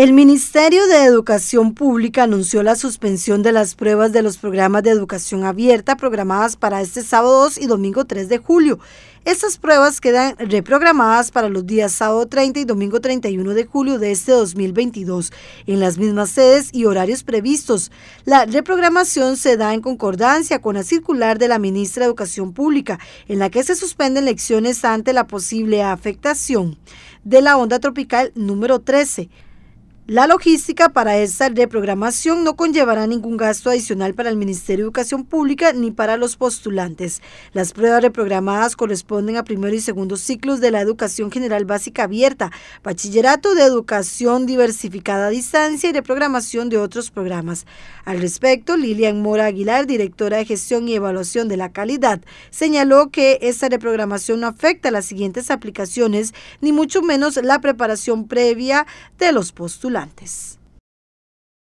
El Ministerio de Educación Pública anunció la suspensión de las pruebas de los programas de educación abierta programadas para este sábado 2 y domingo 3 de julio. Estas pruebas quedan reprogramadas para los días sábado 30 y domingo 31 de julio de este 2022, en las mismas sedes y horarios previstos. La reprogramación se da en concordancia con la circular de la ministra de Educación Pública, en la que se suspenden lecciones ante la posible afectación de la onda tropical número 13. La logística para esta reprogramación no conllevará ningún gasto adicional para el Ministerio de Educación Pública ni para los postulantes. Las pruebas reprogramadas corresponden a primero y segundo ciclos de la Educación General Básica Abierta, Bachillerato de Educación Diversificada a Distancia y reprogramación de otros programas. Al respecto, Lilian Mora Aguilar, directora de Gestión y Evaluación de la Calidad, señaló que esta reprogramación no afecta a las siguientes aplicaciones, ni mucho menos la preparación previa de los postulantes ayudantes.